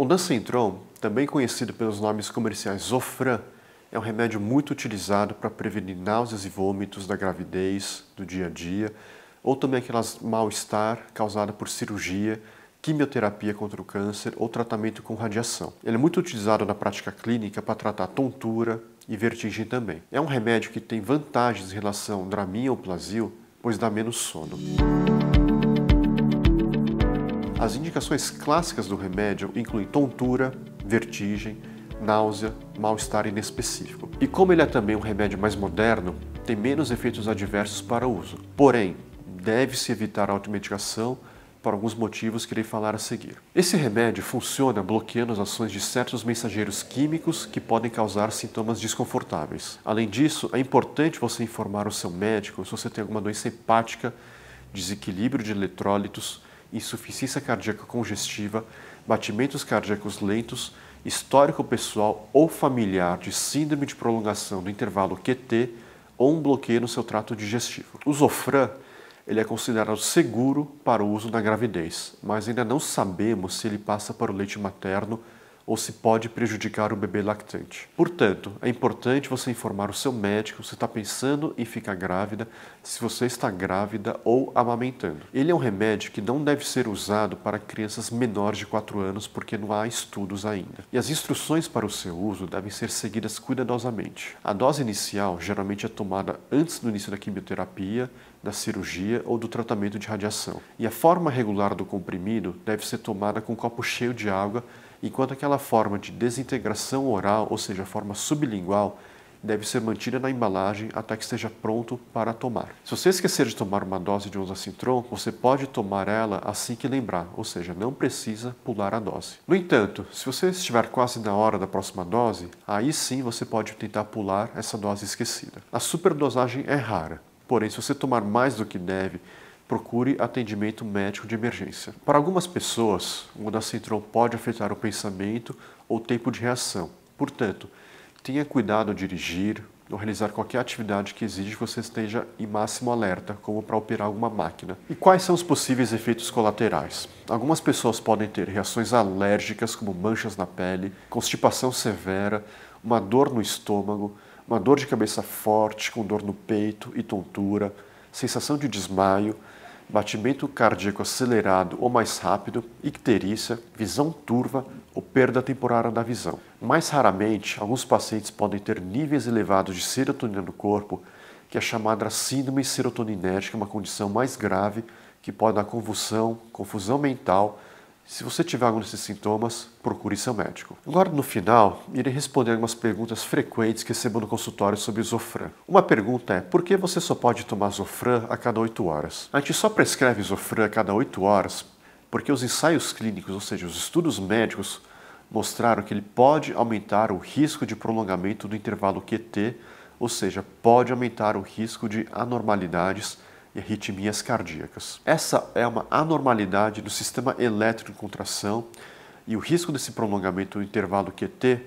O Dancitron, também conhecido pelos nomes comerciais Zofran, é um remédio muito utilizado para prevenir náuseas e vômitos da gravidez, do dia a dia, ou também aquelas mal-estar causada por cirurgia, quimioterapia contra o câncer ou tratamento com radiação. Ele é muito utilizado na prática clínica para tratar tontura e vertigem também. É um remédio que tem vantagens em relação ao Dramin ou Plasil, pois dá menos sono. As indicações clássicas do remédio incluem tontura, vertigem, náusea, mal-estar inespecífico. E como ele é também um remédio mais moderno, tem menos efeitos adversos para uso. Porém, deve-se evitar a automedicação por alguns motivos que irei falar a seguir. Esse remédio funciona bloqueando as ações de certos mensageiros químicos que podem causar sintomas desconfortáveis. Além disso, é importante você informar o seu médico se você tem alguma doença hepática, desequilíbrio de eletrólitos, insuficiência cardíaca congestiva, batimentos cardíacos lentos, histórico pessoal ou familiar de síndrome de prolongação do intervalo QT ou um bloqueio no seu trato digestivo. O Zofran ele é considerado seguro para o uso na gravidez, mas ainda não sabemos se ele passa para o leite materno ou se pode prejudicar o bebê lactante. Portanto, é importante você informar o seu médico se está pensando em ficar grávida, se você está grávida ou amamentando. Ele é um remédio que não deve ser usado para crianças menores de 4 anos porque não há estudos ainda. E as instruções para o seu uso devem ser seguidas cuidadosamente. A dose inicial geralmente é tomada antes do início da quimioterapia, da cirurgia ou do tratamento de radiação. E a forma regular do comprimido deve ser tomada com um copo cheio de água enquanto aquela forma de desintegração oral, ou seja, forma sublingual, deve ser mantida na embalagem até que esteja pronto para tomar. Se você esquecer de tomar uma dose de onzacintron, você pode tomar ela assim que lembrar, ou seja, não precisa pular a dose. No entanto, se você estiver quase na hora da próxima dose, aí sim você pode tentar pular essa dose esquecida. A superdosagem é rara, porém se você tomar mais do que deve, procure atendimento médico de emergência. Para algumas pessoas, o Dacintron pode afetar o pensamento ou tempo de reação. Portanto, tenha cuidado ao dirigir ou realizar qualquer atividade que exige que você esteja em máximo alerta, como para operar alguma máquina. E quais são os possíveis efeitos colaterais? Algumas pessoas podem ter reações alérgicas, como manchas na pele, constipação severa, uma dor no estômago, uma dor de cabeça forte, com dor no peito e tontura, sensação de desmaio, batimento cardíaco acelerado ou mais rápido, icterícia, visão turva ou perda temporária da visão. Mais raramente, alguns pacientes podem ter níveis elevados de serotonina no corpo, que é chamada síndrome serotoninérgica, uma condição mais grave que pode dar convulsão, confusão mental se você tiver algum desses sintomas, procure seu médico. Agora, no final, irei responder algumas perguntas frequentes que recebo no consultório sobre Zofran. Uma pergunta é, por que você só pode tomar Zofran a cada 8 horas? A gente só prescreve Zofran a cada 8 horas porque os ensaios clínicos, ou seja, os estudos médicos, mostraram que ele pode aumentar o risco de prolongamento do intervalo QT, ou seja, pode aumentar o risco de anormalidades e arritmias cardíacas. Essa é uma anormalidade do sistema elétrico de contração e o risco desse prolongamento do intervalo QT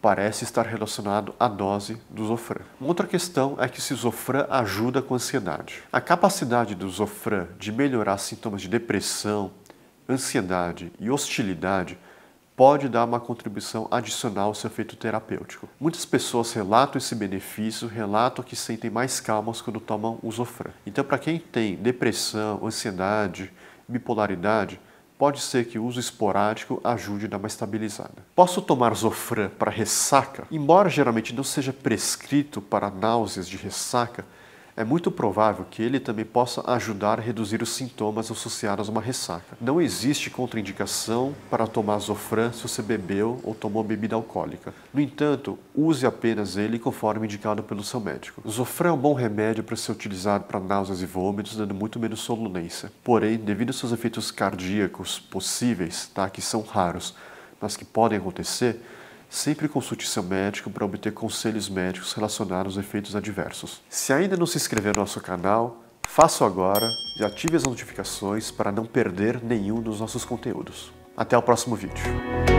parece estar relacionado à dose do Zofran. Uma outra questão é que se o Zofran ajuda com a ansiedade. A capacidade do Zofran de melhorar sintomas de depressão, ansiedade e hostilidade pode dar uma contribuição adicional ao seu efeito terapêutico. Muitas pessoas relatam esse benefício, relatam que sentem mais calmas quando tomam o Zofran. Então, para quem tem depressão, ansiedade, bipolaridade, pode ser que o uso esporádico ajude a dar uma estabilizada. Posso tomar Zofran para ressaca? Embora geralmente não seja prescrito para náuseas de ressaca, é muito provável que ele também possa ajudar a reduzir os sintomas associados a uma ressaca. Não existe contraindicação para tomar Zofran se você bebeu ou tomou bebida alcoólica. No entanto, use apenas ele conforme indicado pelo seu médico. Zofran é um bom remédio para ser utilizado para náuseas e vômitos, dando muito menos sonolência. Porém, devido aos seus efeitos cardíacos possíveis, tá, que são raros, mas que podem acontecer, Sempre consulte seu médico para obter conselhos médicos relacionados aos efeitos adversos. Se ainda não se inscreveu no nosso canal, faça agora e ative as notificações para não perder nenhum dos nossos conteúdos. Até o próximo vídeo.